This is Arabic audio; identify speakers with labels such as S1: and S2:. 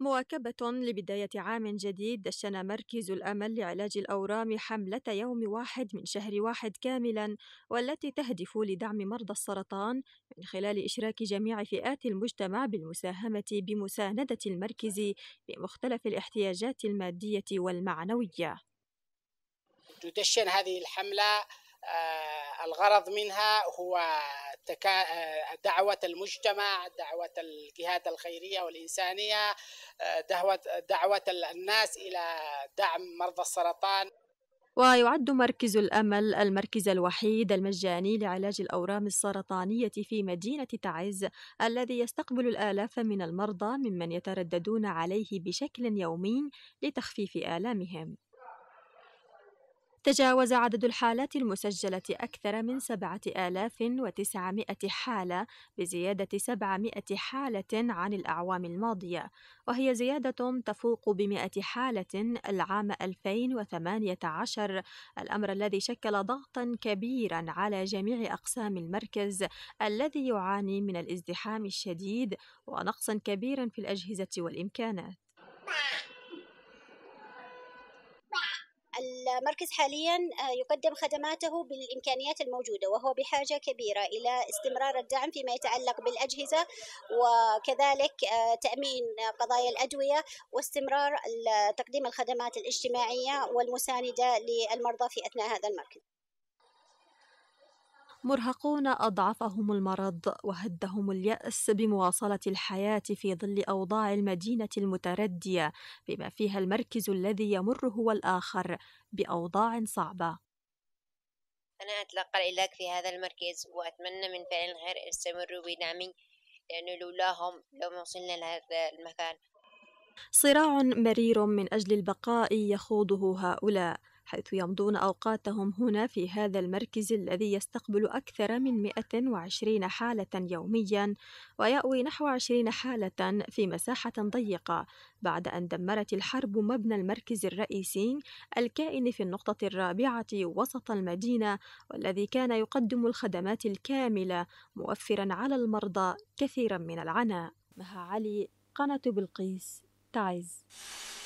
S1: مواكبة لبداية عام جديد دشن مركز الأمل لعلاج الأورام حملة يوم واحد من شهر واحد كاملا والتي تهدف لدعم مرضى السرطان من خلال إشراك جميع فئات المجتمع بالمساهمة بمساندة المركز بمختلف الاحتياجات المادية والمعنوية.
S2: تدشن هذه الحملة آه، الغرض منها هو آه، دعوة المجتمع دعوة الجهات الخيرية والإنسانية آه، دعوة, دعوة الناس إلى دعم مرضى السرطان
S1: ويعد مركز الأمل المركز الوحيد المجاني لعلاج الأورام السرطانية في مدينة تعز الذي يستقبل الآلاف من المرضى ممن يترددون عليه بشكل يومي لتخفيف آلامهم تجاوز عدد الحالات المسجلة أكثر من 7900 حالة بزيادة 700 حالة عن الأعوام الماضية وهي زيادة تفوق ب100 حالة العام 2018 الأمر الذي شكل ضغطا كبيرا على جميع أقسام المركز الذي يعاني من الازدحام الشديد ونقصًا كبيرًا في الأجهزة والإمكانات
S3: المركز حاليا آه، يقدم خدماته بالإمكانيات الموجودة وهو بحاجة كبيرة إلى استمرار الدعم فيما يتعلق بالأجهزة وكذلك آه، تأمين قضايا الأدوية واستمرار تقديم الخدمات الاجتماعية والمساندة للمرضى في أثناء هذا المركز
S1: مرهقون أضعفهم المرض وهدهم اليأس بمواصلة الحياة في ظل أوضاع المدينة المتردية بما فيها المركز الذي يمر هو الآخر بأوضاع صعبة
S3: أنا أتلقى العلاج في هذا المركز وأتمنى من فعل الخير استمروا بدعمي لأنه لولاهم لو وصلنا لهذا المكان
S1: صراع مرير من أجل البقاء يخوضه هؤلاء حيث يمضون أوقاتهم هنا في هذا المركز الذي يستقبل أكثر من 120 حالة يوميا ويأوي نحو 20 حالة في مساحة ضيقة بعد أن دمرت الحرب مبنى المركز الرئيسي الكائن في النقطة الرابعة وسط المدينة والذي كان يقدم الخدمات الكاملة موفرا على المرضى كثيرا من العناء مها علي قناة بلقيس تعز